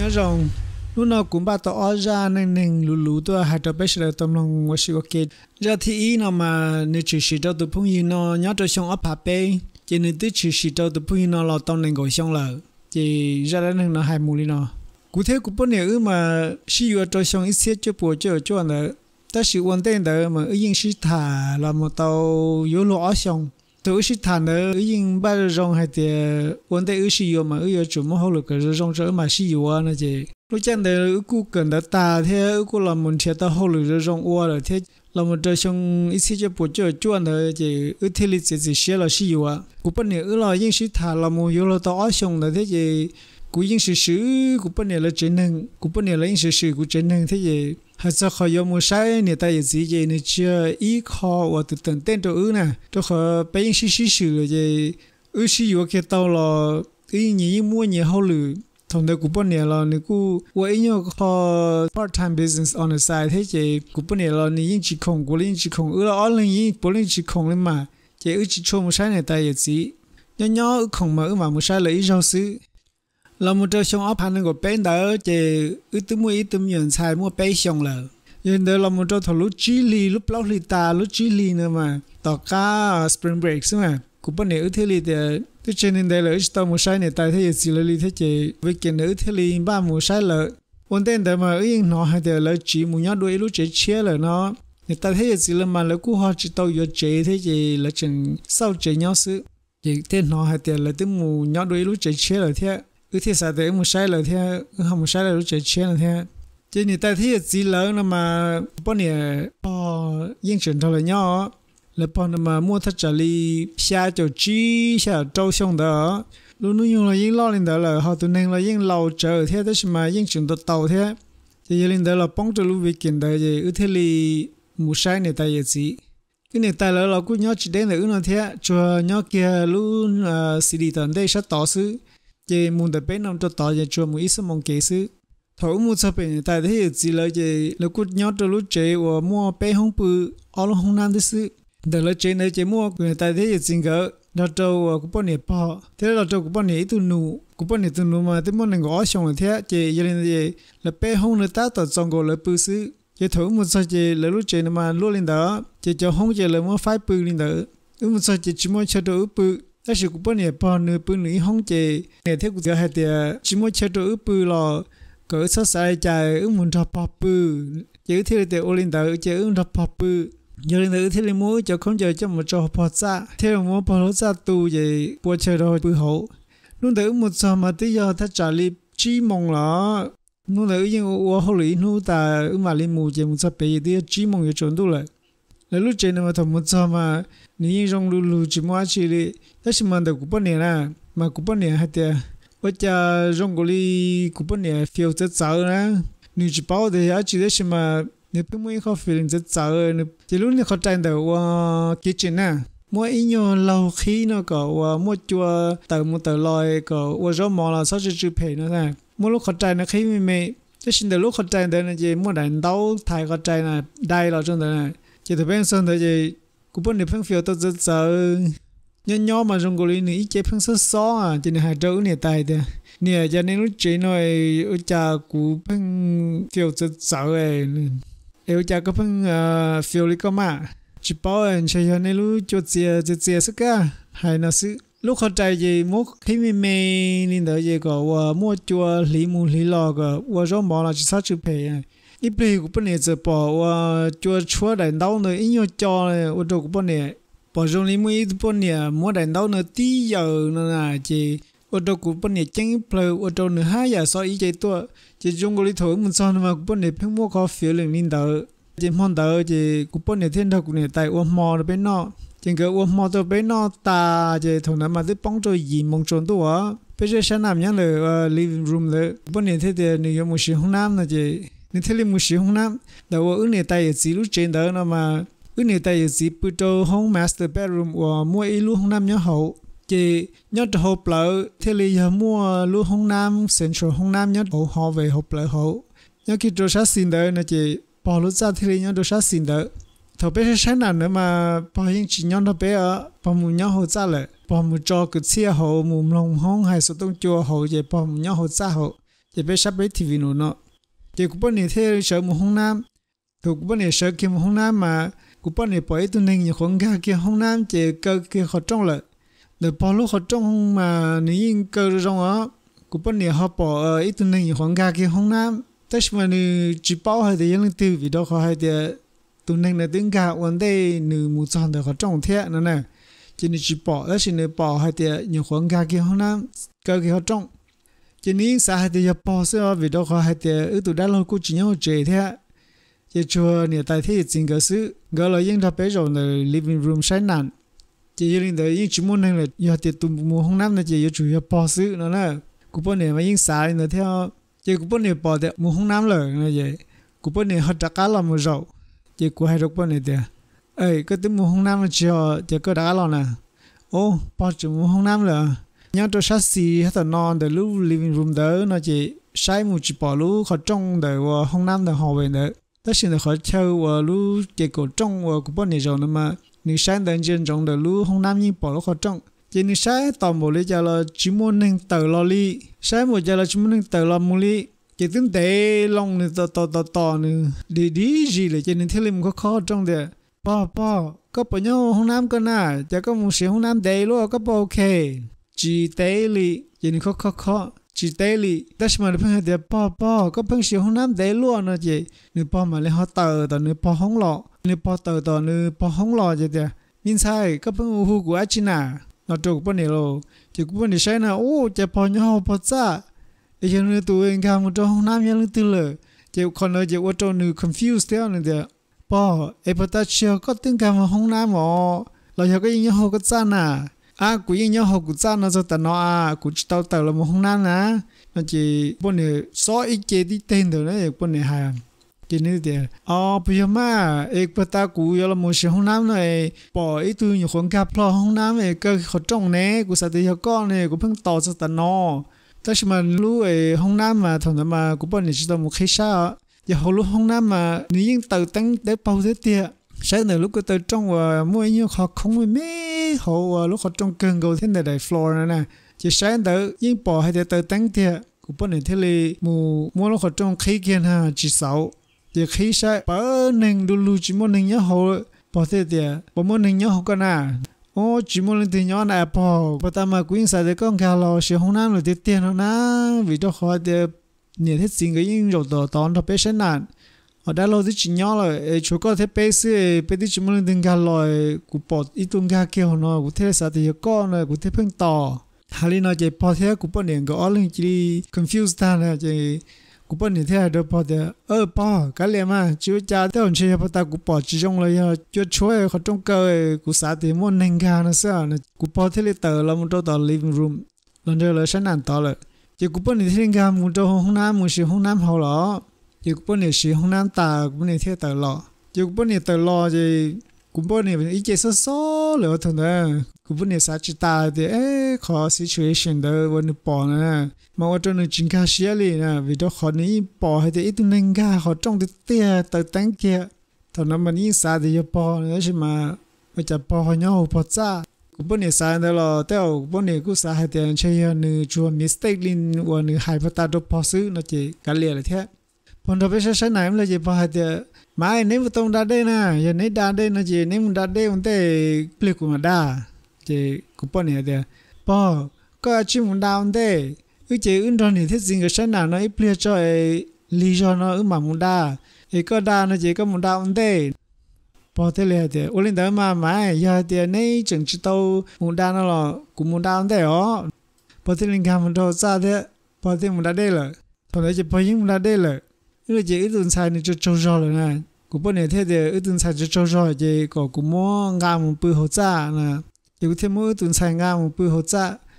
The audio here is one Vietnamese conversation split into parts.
nhớ rằng lúc nào cũng bắt tao ở ra nên nên lù lù tôi hai trò bé sờ tâm lòng quá sự ok ra thì ý nào mà nếu chỉ sự cho tụi phong yên nó nhớ cho xong ấp hạp bé chỉ nên tức chỉ sự cho tụi phong yên nó là tao nên gọi xong là chỉ ra đến nên nó hai mù đi nó cụ thể cũng bốn nếu mà sử dụng cho xong ít xét cho bộ cho cho anh đó ta sử dụng đến đó mà ứng dụng sử thả là một tàu yếu lỗ xong 都是谈的，因把这种，还得问的，有是有嘛，有这么好了，可是种这要么是油啊，那些。我讲的，如跟的大天，如果老问题到好了，这种饿了，天那么这想，一些些不骤做呢，就，我天里自己写了是有啊，我不念，我老有时他，那么有了多少种的，天就。cú yên sự sự cú bên này là chân năng cú bên này là yên sự sự cú chân năng thế gì hết sức khó yếm mua sai nè ta yên gì vậy nè chưa ý khó và từ tận tên đồ ư nè tôi khó bé yên sự sự sự rồi vậy ư sự yếu cái tao là ý nhỉ mua nhỉ hậu lử thông cú cũng này là nếu cú với nhau có part time business on the side thế cú cũng này là nếu chỉ không cũng nên chỉ không ở là online nhưng cũng nên chỉ không lên mà chị ư chỉ cho một sai này tại giờ gì nhỏ nhỏ không mà ư mà một sai là ít rau sứ เรามุดจะชงอพันนึงก็เป็นเด้อเจอึดมืออึดมือยันใช้มือไปชงเลยยันเด้อเรามุดจะถลุจิลีลุปเล่าลิตาลุจิลีเนมาต่อก้าสปริงเบรกใช่ไหมกูเป็นเนื้อเทลีเดียที่เชนินเดลอิสตามูใช้เนี่ยตายที่สิลลีที่เจวิกินเนื้อเทลีบ้ามูใช้เลยวันเต้นแต่มาเอ้ยน้อให้เดียเลยจีมูยอดด้วยลูกเจเชี่ยเลยเนาะเนี่ยตายที่สิลมาแล้วกูหอจิตโตยอเจที่เจแล้วจึงเศร้าเจยอซื้อเจเต้นน้อให้เดียเลยที่มูยอดด้วยลูกเจเชี่ยเลยเท่ ừ thế sao để một sai lời thì không một sai lời chơi chơi là thế chứ người ta thấy gì lớn là mà bọn nè bỏ yên chuyển thôi là nhỏ là bọn mà mua thật trả lý xa cho chi xa trâu xong đó luôn luôn dùng là yên lo lên đó là họ tụi nên là yên lâu chờ thế đó mà yên chuyển tới tàu thế thì giờ lên đó là bóng cho lúc việc kiện đó thì ưu thế là một sai này ta giờ gì cái này ta lỡ là cũng nhớ chỉ đến là ưu nó thế cho nhớ kia luôn xử lý tận đây sẽ tỏ sự chế muốn tập bên ông cho tao giờ cho một ít số mong kế sư thấu muốn tập bên tại thế chỉ là chế là cút nhót cho lúc chơi và mua bé không bự ở lúc không nam thế sư đợt lúc chơi này chế mua quyền tại thế chỉ ngỡ đó trâu ờ, cũng bao nhiêu bao thế là trâu cũng bao nhiêu tu nụ cũng bao nhiêu tu nụ mà thế món này ngõ xong thế chế giờ lên chế là bé không nữa ta tao trong gọi là bự sư chế thấu muốn sao chế là lúc chế mà lúc lên đó chế cho không chế là mua phải bự lên đó ừ muốn sao chế chỉ muốn cho đồ bự ta sử cũng bao nhiêu bao nửa bữa nửa hông chè ngày thế cũng giờ hai tiệt chỉ mỗi chơi đồ ướp bự sai chạy ướp muốn cho bao bự chỉ thế là tiệt ô linh đạo chỉ ướp cho bao giờ linh đạo thế là mua cho không giờ cho một cho bao xa thế là mua bao lỗ xa tu vậy bao chơi đồ bự hậu luôn đạo một giờ mà tới giờ ta trả li chỉ mong là luôn đạo nhưng ô hậu lý luôn ta ướp mà li mua chỉ một giờ bây giờ chỉ mong chuẩn đủ lại là lúc chơi nó mà thầm một sao mà nếu rong lù lù chỉ mua chỉ đi tất nhiên mà được cũng bao nhiêu là mà cũng bao nhiêu hết tiệt bây giờ rong cái li cũng bao nhiêu phiêu rất sợ nè nếu chỉ bảo thì ở chỉ đấy mà nếu biết mua khó phiền rất sợ nếu chỉ lúc này khó tranh đầu qua kitchen nè mua ít nhiều lâu khi nó có mua chua từ một từ lòi có qua rau mò là sáu chữ chữ phe nữa mua lúc khó tranh nó khi mình mình tất nhiên từ lúc khó tranh đó là gì mua đánh đấu thay khó tranh là đây là trong đó này chỉ thấy bên sân thấy gì cũng bên này phân phiếu tôi rất sợ nhỏ nhỏ mà trong cái này ít chế phân số số à chỉ là hai chữ này tài thôi nè cho nên lúc chế nói ở cha cũng phân phiêu rất sợ ấy ở cha có phân à, phiêu lý có mà chỉ bảo anh chơi cho nên lúc cho chia chia chia sức cả hay là sự lúc họ chạy gì mua khi mình mê nên đợi gì có à, mua chua lý mù lý lò có mua rau mò là chỉ sao chụp phê 一辈古不呢这包我就出来到呢，因要教呢，我这古不呢，包容里每一不呢，莫来到呢，第一呢啊，这我这古不呢，真不我这呢还要说一些多，这中国里头们说呢嘛，古不呢，凭我靠 feeling 领导，这碰到这古不呢，天到古呢，带我毛那边呢。chính cái uống mò tôi bên nó ta chỉ thằng nào mà bóng tôi gì mong trốn tôi á bây giờ sáng nào nhá là living room là bốn 年 thế thì nếu có một sự không nam là chỉ nên thế một số hôm năm đầu ở nơi tay chỉ lúc trên đó nó mà ở nơi tay chỉ bữa trưa home master bedroom và mua ít lúc hôm năm hậu chị nhớ hộp lỡ thế là giờ mua lúc hôm năm central hôm năm nhớ hậu họ về hộp lỡ hậu nhớ khi trưa sáng xin đó nó chị bỏ lúc ra nhớ trưa sáng xin đó thọ bé sáng nào nữa mà bỏ những chị nhớ nó bé ở bỏ mu nhớ hậu ra bỏ mu cho cứ chia hậu mu lòng hông hay số tông chùa hậu vậy bỏ mu nhớ hậu ra hậu chị bé sắp bé thì vì thì cũng bao nhiêu thế sợ một hông nam thuộc bao nhiêu sợ kia một hông nam mà cũng bao nhiêu bởi tụi nên như con gà kia hông nam chỉ cơ kia khó trong lợi để bỏ lúc khó trong mà nếu như cơ trong á cũng bao nhiêu họ bỏ ở ít tụi nên như con gà kia hông nam tất nhiên là chỉ bảo hay thì những từ vì đó khó hay thì tụi nên là tiếng gà vấn đề nữ một trăm để khó trong thế nữa nè chỉ nên chỉ bỏ đó chỉ nữ bỏ hay thì như con gà kia hông nam cơ kia khó trong chỉ ní xã hay thì bỏ sữa vì đó có hay thì ở tụ đã lâu cũng chỉ nhau chơi thế chỉ chùa nhà tài thế chính cơ sự gọi là những thập bé rồi là living room sáng nản chỉ yêu linh đời những chú muốn này là do thì tụ mùa hôm năm là chỉ yêu chủ yếu bỏ sữa nó là cũng bao này mà những xã này theo chỉ cũng bao này bỏ được mùa hôm năm rồi là vậy cũng bao này họ đã cá là mùa rậu chỉ cũng hay được bao này thì ấy cái tụm mùa hôm năm là chỉ họ chỉ có đã cá là nè ô bỏ chỉ mùa hôm năm rồi nhớ tôi sát xì hết là non để lúc living room đó nó chỉ sai một chỉ bỏ lúc khó trong để ờ, hông nam để họ về nữa tất nhiên là họ theo lúc chỉ cổ trong của bọn này rồi mà nếu sai để trên trong để lúc hông nam nhưng bỏ lúc khó trong chỉ nếu sai toàn bộ lý do là chỉ muốn nâng tự lo li sai một giờ là chỉ muốn nâng tự lo mu li chỉ tính tế lòng này to to to to nữa để đi gì là chỉ nên thấy mình có khó trong để bỏ bỏ có bao nhiêu hông nam cơ nà chỉ có một số hông nam đấy luôn có bao ok จีเตลียินเขาเขาเขาจีเตลีแต่ชมาเพิ่งเดียป่อป่อก็เพิ่งเสียห้องน้ำเดลัวนะจีนึกป่อมาเลยเขาเตอตอนึกป้อห้องหล่อนึกป้อเตอตอนึกป้อห้องหล่อจีเดียมินใช่ก็เพิ่งอู้หูกูอาชินาเราจกปนิโลจีกูปนิใช่นะโอ้จะพอย่อพอจ้าไอ้เจ้าหนื่ตัวเองกามันจะห้องน้ำยังลึกตื่อเลยเจ้าคนเราเจ้าว่าเจ้าเนื้อ confused เท่านั้นเดียป่อไอ้พอตาเชียวก็ตึงกามาห้องน้ำหมอเราอยากก็ยังย่อก็จ้าน่ะ à quý nhau học của cha nó cho ta nó à của chị tao tao là một hôm nay nè nó chỉ bọn này so ít chế đi tên rồi đấy bọn này hay chỉ nên thì à bây giờ mà ek bắt ta cú giờ là một số hôm nay này bỏ ít tuổi nhiều con cá plo hôm nay này cái khó trồng nè cú sao thì con này cú phăng tao cho ta nó ta xem mà lúc ấy hôm nay mà thằng mà cú bọn này chỉ tao một khi sao giờ hồi lúc hôm nay mà nếu như tao tăng để bao thế tiệt sáng này lúc tôi trong và mua nhiêu họ không mới mấy họ lúc họ trong cơn gầu thế này đại floor này nè chỉ sáng tự yên bỏ hay tới tăng thiệt cũng bên này thế này mù mua lúc họ trong khí kiện ha chỉ sáu thì khí sai bỡ nền đu lưu chỉ mua nền nhớ họ bỏ thế thiệt bỏ mua nền nhớ họ cái nào ô chỉ mua lên thì nhớ này bỏ bỏ ta mà quyến sai thì con gà lò sẽ không nắm được tiền nó nè vì cho họ để nhiều thế xin cái yên rồi đó tòn đó bé sáng nạn อาดาโลดิชิญอลเอชก็เทเปสเปดิชมุนดึงกาลอยกูปอดอีตุงกาเกี่ยฮนอกูเทสาติยกอนอกูเทเพิงต่อฮาลีนอเจพอเทกูปอนเนงกออลังจีคอนฟิวสตานะเจกูปอนเนเทอดอพอเดอเออปอกะเลมาจูจาเตอนเชยปตากูปอดจีจงลอยอจูช่วยเขาจงเกยกูสาธิมุนเนงกาน่ะซะนะกูปอดเทเลเตอร์ลอมนโตอตอลิฟวิรูมลอนเดลยฉันนั่นตอลเจกูปอนเนเทงกามุนโตห้องน้ามุชิห้องน้ำามฮหลอยกปุ่นเนี่ยชีห้องน้ำตากปุ่นเนี่ยเท่ตลอดยกปุ่นเนี่ยตลอดเลยกูปุ่นเนี่ยอีเจสโซ่เลยทุนเนี่ยกูปุ่นเนี่ยสาจิตาเดี๋ยขอ s i t เ a ช i o n เดี๋ยววันนี้ปอนะ มาว่าจนจิงค่าเสียเลยนะวิธีขอนี้ปอให้เดี๋ยวอีตุนังกาขอจ้องเตี้ยเตตั้งเกียตอนนั้นมันยิ่งสาดเดียวปอนวใช่ไหมไม่จะปอหงอหัปอจ้ากูปุ่นเนี่ยสาดเดี๋ยวรเแต่กูปุ่นเนี่ยกูสาให้เดี๋ยวเชียร์หนึ่งชันมิสเตอร์ลินวันนี้หายไปตาดูพอซื้อนะเจ๊กันเลยเลยแท้ phần đầu bây giờ sáng nay em là gì bà thì mai nếu mà tông đa đây na, giờ nếu đa đây nó chỉ nếu mà đa đây ông ta plek của mà đa chỉ cũng bao nhiêu thì bà có chim muốn đa ông ta, cứ chỉ ứng đơn thì thích gì cái sáng nào nó ít pliệt cho lý do nó ứng mà muốn đa thì có đa nó chỉ có muốn đa ông ta, bỏ thế này thì ô linh đó mà mãi giờ thì nay chẳng chỉ tàu muốn đa nó là cũng muốn đa ông ta ó bỏ thế linh cam mình đâu ra thế bỏ thế muốn đa đây là thôi đấy chỉ bỏ những muốn đa đây là cái gì ít tuần sai này cho cho rõ rồi nè cụ bọn này thế thì ít tuần sai cho cho rõ thì có cụ mua ngang một bữa hỗ trợ nè thì cụ thêm mỗi tuần sai ngang một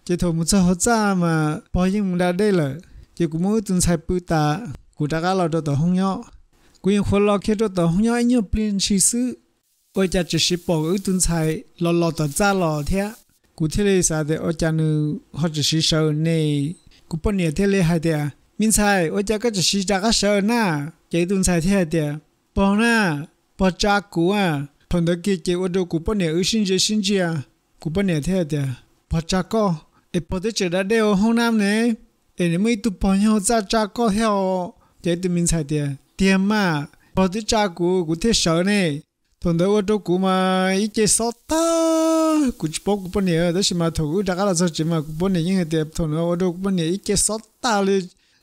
chỉ thôi một số hỗ trợ mà bao nhiêu mình đã rồi chỉ cụ mỗi tuần sai bữa ta cụ đã cả lo cho tổ không nhọ cụ yên khi cho tổ không nhọ anh nhớ plin chi sư ôi cha chỉ ship bỏ ít tuần sai lo lo tổ cha lo thế cụ này sao thì ôi cha nữ họ chỉ ship sau này cụ bọn này này hay thế มินใช่โอ้จะก็จะชีจากก็เชิญน่าเจตุนใช่เท่เดียวปอน่าปอจากกูอ่ะผนึกเกี่วับดูกูปนีเอื้อชินเจชิ้นเจียกูปนเนี่อเท่เดียวปอจากก็ไอ้ปอได้เจอได้เดียวห้องน้ำเนี่ยไอ้นี่ไม่ตุปอนยองจักจากก็เหรอเจตุนมินใช่เดียวเดียมาปอได้จากกูกูเที่ยวเชิญเนี่ยผนึกวัาดูกูมาอีเจสต้ากูจะปอกกูปนเนื้อแต่ชิมาถูกจักก็รักษาจิมากูปนเนื้อยังเหไงเดียผนึกว่าดูกูปนเนื้ออีเจสต้าเลย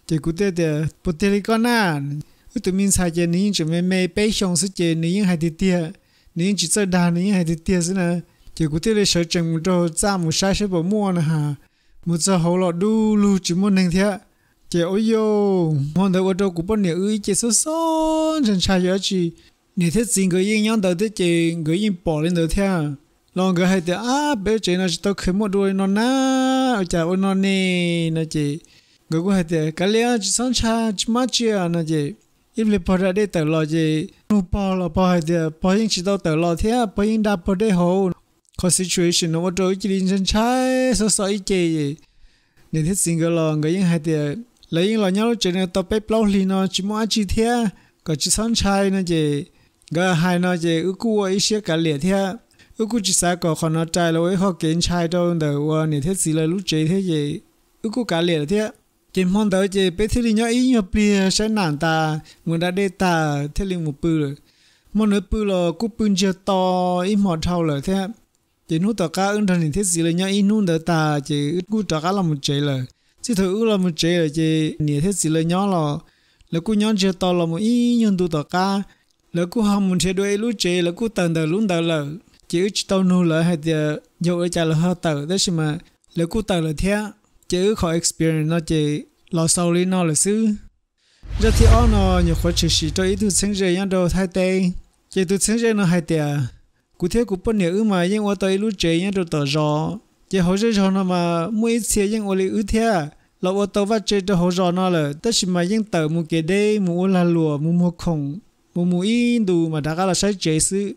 chỉ cụ thể thì bút tiền đi con à tụi mình sai chơi nín chỉ mấy mấy bé xong sức chơi nín hay thì tiệt nín chỉ chơi đàn nín hay thì tiệt xí nè chỉ cụ thể là sợ chừng một đồ ra sai sẽ bỏ mua nè ha một hậu lọ đu lu chỉ muốn nâng thế chỉ ôi yo hôm đầu đầu của bọn nè ơi chỉ số số chân sai giờ chỉ nè thế gì người yên nhau đầu người yên bỏ lên đầu thế lòng người hay thì à bé chơi nó chỉ tao một đuôi nó na ở chả ôi nó nè nó chỉ người có thể cái lẽ sáng cha má chia nó gì im lì bỏ ra đây tờ lo gì nu bỏ là bỏ hết thì bỏ những chỉ đâu tờ lo thế bỏ à, những đáp bỏ đây hồ có situation nó mà trôi chỉ liên chân trái sợ sợ ít gì nên thiết sinh cái lo người những hết thì lấy những lo nhau chuyện này tao bé lâu lì nó chỉ muốn chỉ thế à. có chỉ sáng cha nó gì cái hai nó gì ước cua ít xíu cả lẻ thế à. ước cua chỉ sao có còn trái rồi họ kiến trái đâu tờ nên thiết sinh là lúc chơi thế gì ước cua cả lẻ thế chỉ mong tới chỉ biết thế thì nhỏ ý nhớ bia sẽ nản ta người đã đê ta thế liền một bự rồi mong nữa bự là cúp bự chưa to ý mỏ thâu là thế chỉ nút tờ cá ứng thần thì thế gì là nhỏ ý nút đỡ ta chỉ ít cú tờ cá là một chế là chỉ thử là một chế là chỉ nhớ thiết gì là nhỏ là là cú nhớ chưa to là một ý nhân tu tờ cá là cú học một chế đuôi lú chế là cú tần tờ lún tờ là chỉ ít tao nô là hay giờ dầu ở chả là hơi tờ đó mà là cú tờ là thế chứ khỏi experience nó chỉ lo sâu lý nó là xứ giờ thì ông nó nhiều khó chỉ chỉ cho ý tôi sinh ra những đồ thay tê chỉ tôi sinh ra nó hai tê à? cụ thể cụ bận nhiều mà nhưng mà tôi lúc chơi những đồ tờ rõ chỉ hỗ trợ cho nó mà mỗi ít xe nhưng mà lý ưu thế là ô tô vắt chơi cho hỗ trợ nó là tất nhiên mà những tờ mua kế đây mua là lùa mua mua khổng mua mua in đủ mà đã là sai chơi sự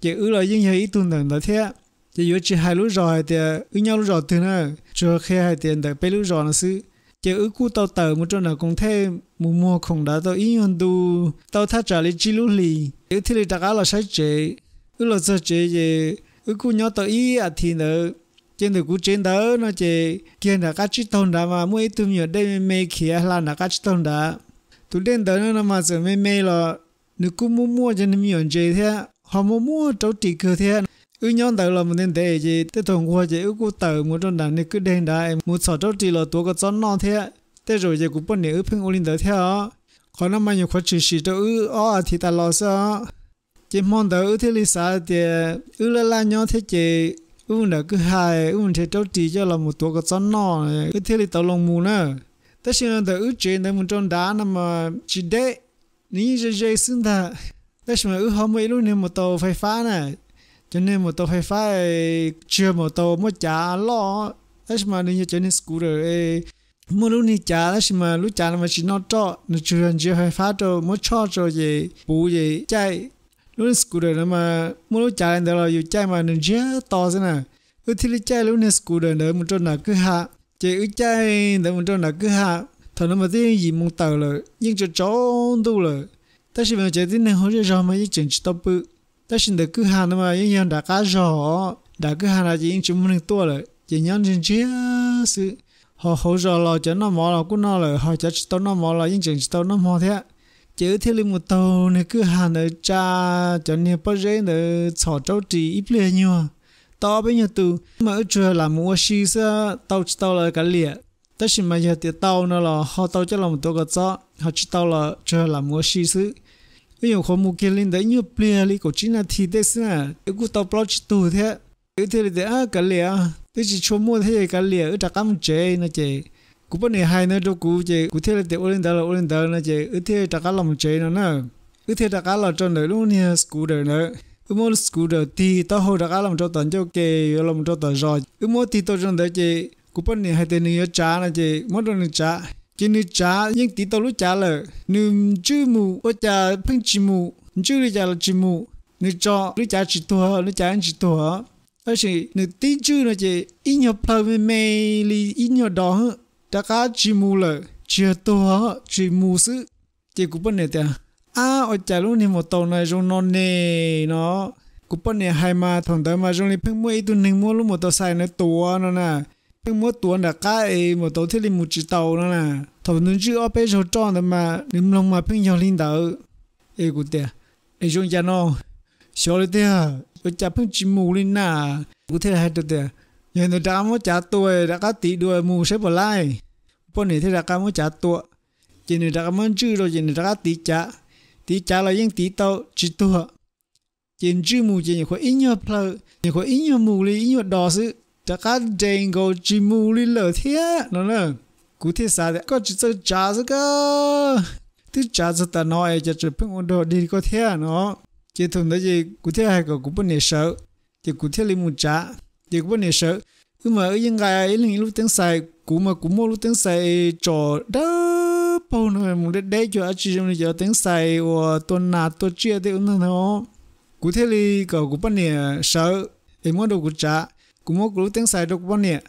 chỉ ưu là những gì ý tôi tưởng đó thế à? chỉ yếu chỉ hai lũ rồi thì ư ờ, nhau lũ rồi thì nè chưa khi hai tiền đợi bé lũ rồi nó xứ chỉ ư cú tàu tàu một chỗ nào cũng thế mù mù không đã tàu ý hơn đủ tàu thắt trả lấy chi lũ lì ư thì lấy đặc là sai chế ư là sai chế giờ ư cú nhau tàu ý à thì nữa trên được cú trên đó nó chỉ kia là các chiếc thôn đã mà mỗi tụi nhiều đây mê kia là là các chiếc thôn đã tụi đến đó nó mà giờ mê mê là nếu cú mua mua cho nên nhiều chế thế họ mua mua trâu tì cơ thế ư nhóm tàu là một nên để gì thế thùng qua chỉ ư cô tàu một trong đàn này cứ đen đại một sọ trâu chỉ là tua cái chón non thế thế rồi giờ cũng bận để ư phun olin tới theo khó năm mai nhiều khó chỉ chỉ cho ư ó thì ta lo sợ chỉ mong tàu ư thế lý sa thì ư là la nhóm thế chỉ ư là cứ hai ư thế trâu chỉ cho là một tua cái chón non ư thế lý tàu lòng mù nữa thế xin tàu ư chuyện nên một trong đá nằm chỉ để ní giờ giờ xin ta thế mà ư hôm ấy luôn nên một tàu phải phá này cho nên một tàu phải phải chưa một tàu mua trả lo ấy mà nên như cho nên scooter ấy mua lúc này trả ấy mà lúc trả mà chỉ nó cho nó chưa chưa phải phá cho mua cho cho gì bù gì chạy lúc này scooter nó mà mua lúc trả anh đó là dù chạy mà nên chưa to thế nào ư thì lúc chạy lúc này scooter nữa một chỗ nào cứ hạ chạy ư chạy nữa một chỗ nào cứ hạ thằng nó mà tiếng gì mong tàu rồi nhưng cho chó đủ rồi ta chỉ mình chạy tiếng này hồi giờ mà chỉ chừng chỉ tao bự ta xin được cứ hàng mà những nhân đã cá rõ đã cứ hàng là chỉ những chúng mình tua rồi chỉ nhân trên chia họ hỗ trợ lo cho nó mò là cũng nó rồi họ cho tao nó mò là những chuyện tao nó mò thế chứ thế là một tàu này cứ hàng ở cha cho nên bao giờ nữa sọ trâu trì ít lệ nhiều to bây giờ từ mà ở chùa là mua xí sa tàu tàu là cái lệ tất nhiên mà giờ tàu nó là họ tàu cho là một tổ cái họ chỉ tàu là chùa là mua xí sự bây giờ khó mua kia lên đấy như bia lý của chính là thì đấy là cái cú tàu plot tù thế cái thế là à cả lìa tôi chỉ cho mua thế cả lìa ở trạc cam chế nó chế cú bên này hai nữa đâu cú chế cú thế là để lên đó là lên đó nó chế ở thế trạc làm chế nó nè ở thế trạc là cho đấy luôn nha scooter nữa ở mua scooter thì tao Hồ hồi trạc làm cho tận cho kề làm cho tận rồi ở mua thì tao cho đấy chế cú bên này hai tên nữa trả nó chế mất rồi trả chỉ nữ cha những tí tao lúc cha là nữ chữ mù ở cha phân chỉ mù chữ lúc cha là chỉ mù nữ cho lúc cha chỉ thua lúc cha chỉ thua ở chỉ nữ tí chữ là chỉ in nhau plơ với li in nhau đó đã cá chỉ mù là chưa thua chỉ mù sự chỉ cũng bên này ta à ở cha lúc này một tàu này trong non nè nó cũng bên này hai mà thằng tới mà trong này phân mua ít tuần nâng mua lúc một tàu sai nó tua nó nè phân mua tua đã cá một tàu thiết lên một chỉ nó nè ถ้ทบนึงจีอ้อเป้ชอจ้องแต่มานึ่งลงมาเพิ่งยองลินดาเอไอ้กูเตะไอ้ชงจานอ๋อเฉลี่ยเตะจะเพิ่งจิมูลินน่ะกูเทะให้ตัวเตะยังในดามว่าจ่าตัวแล้วก็ตีด้วยมูใช้บ่อไล่ปนี่ที่ดามว่าจ่าตัวเจีนในดามมันจืดเราจีนในดามตีจ่าตีจ่าเรายังตีเต่าจิตตัวเจีนจืดหมูเจนอย่งคนอินเยอรพลอย่างคนอินเยอรหมูลีอินเยอรดอซึจะกัดเจงก็จิมูลีเหลือเทียนั่นแหละ cụ thể sao đấy có chỉ cho trả ra cơ trả cho ta nói cho chỉ phải đồ đi có thể nó chỉ thường đó gì cụ thể hay có cũng bên này chỉ cụ thể lên một trả chỉ cũng bên này sợ mà ở những ngày ấy là lúc tiếng mà cụ mua lúc tiếng sai trò đó bao nhiêu một đấy đấy chỉ trong này giờ tiếng sai và nào tuần chia thì ứng nó cụ thể là có cũng bên em muốn đồ cụ trả cụ mua lúc tiếng sai đâu bên này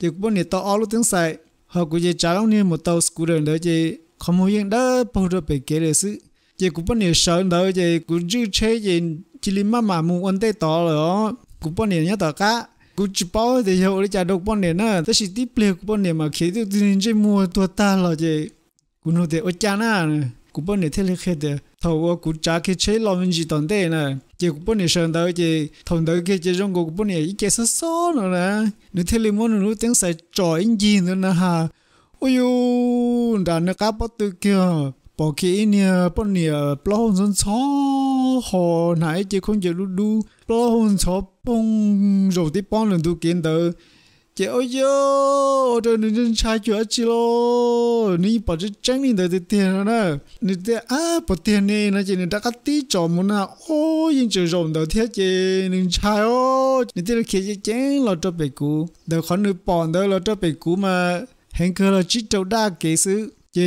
chỉ bên này to lúc tiếng sai họ cũng chỉ trả lâu nên một tàu scooter đó chỉ không muốn yên đó bao giờ bị kể được sự chỉ cũng bao nhiêu sợ đó chỉ cũng chưa chơi gì chỉ lấy mà mà muốn ăn tê to rồi cũng bao nhiêu nhớ tờ cá cũng chỉ bao thì hiểu để trả được bao nhiêu nữa tất chỉ tiếp lấy cũng bao nhiêu mà khi tôi tự nhiên chỉ mua tua ta rồi chỉ cũng nói thế ở cha na cũng bao nhiêu thế là khi thế thầu cũng trả khi chơi lo mình chỉ tận tê này chỉ cũng bốn sơn tới chị thôn tới kia chỉ trong cuộc bốn này ít cái sơ sơ nữa nè nếu thế liền muốn nếu tiếng sài trò anh gì nữa nè ha ôi u đàn nó cá bắt từ kia bỏ kỹ nè bốn này bỏ hồn dân chó họ nãy chỉ không chỉ lu lu bỏ hồn chó bông rồi thì bỏ lần tu kiến tới chị ơi yo rồi nên nên sai chuyện chị lo nên bảo chứ tránh nên đợi tiền rồi nè nên tới à bảo tiền nè, nó chị nên đã cắt tí cho muốn à ô nhưng chỉ rộng đầu thiết chị nên sai ô nên tới khi chị chén, lo cho bé cú đầu khó nữ bọn đầu lo cho bé cú mà hẹn cơ là chỉ trâu đa kế sự chị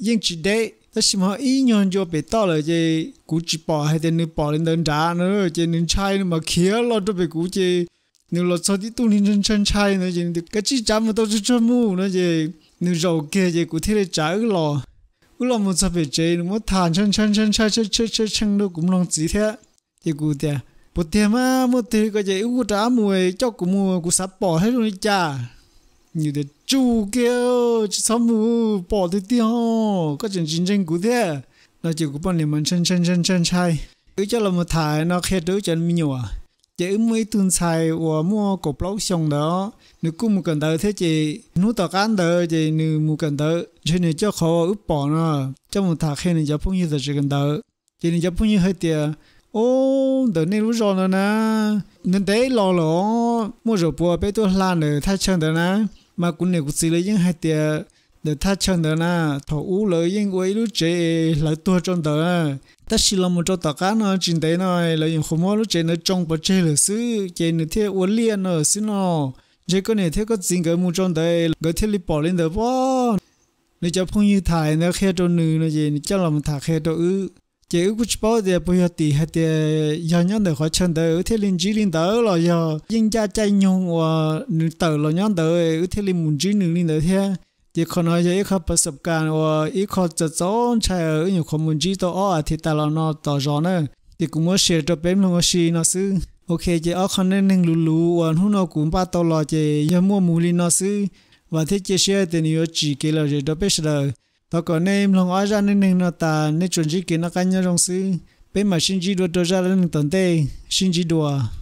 yên chỉ đấy ta xin hỏi ý nhân cho bé to rồi chị cú chỉ bỏ hay tên nữ bỏ lên đơn trả nữa chị nên sai mà kia lo cho bé cú chị nếu lột sau thì tu nên chân chân chay nữa chứ cái chi chả mà tôi chưa chưa mu nữa chứ nếu giàu kia chứ cụ thể là chả ư lò ư lò một sắp về chế nó mất thàn chân chân chân chay chân chân chân chân đâu cũng lòng chỉ thế chứ cụ thế bột thế mà một thế cái chứ ư trả mùi cho cụ mua cụ sắp bỏ hết luôn rồi chả như thế chú kia chứ sao mu bỏ thế tiêu cái chân chân chân cũng thế nó chỉ cụ bọn liền mình chân chân chân chân chay ư cho là một thải nó khe đứa chân mi nhiều chỉ mới tuần xài và mua cổ blau xong đó nếu cũng một cần tới thế chị nếu tao cán tới chị nếu một cần tới cho nên cho khó ướp bỏ nó cho một thằng khi nên cho phong như giờ chỉ cần tới chị nên cho phong như hơi tiệt ô đợt này lúc rồi nữa nè nên thấy lo lo mua rồi bùa bé tôi lan nữa, thay chân đó nè mà cũng nên cũng xử lý những hai tiệt để thay chân đó nè thọ u lấy những quấy lúc chị lấy tua trong đó ta xì lòng một chỗ tao cá nó chín đấy nó là những khổ mơ lúc chế nó trong bờ chế là xứ chế nó thế uốn liền nó xứ nó chế cái này thế có dính cái mu trong đấy cái thế li bỏ lên đó bỏ nếu cho phong như thải nó khe cho nữ nó gì cho lòng thả khe cho ư chỉ ước chút bao giờ bây giờ thì hay thì giờ nhớ được khỏi chân ư thế linh chỉ linh tới rồi giờ dân cha chạy nhung và nữ tử là nhớ ư thế linh muốn chỉ nữ linh tới thế ye kono ye ikha pasapkan o ikha tsatsong chai ở nyu community to o thì ta lo nó to jo na ye kumo share to pem lo shi nó sư ok ye o khane ning lu lu wan hu no kum pa to lo ye ye mo mu li nó sư và thế chia sẻ tiền yêu chỉ cái là gì đó biết rồi tao có nên lòng ai ra nên nên ta nên chuẩn chỉ cái nó cái nhau trong sư bên mà xin chỉ đồ đồ ra lên tận tê xin chỉ đồ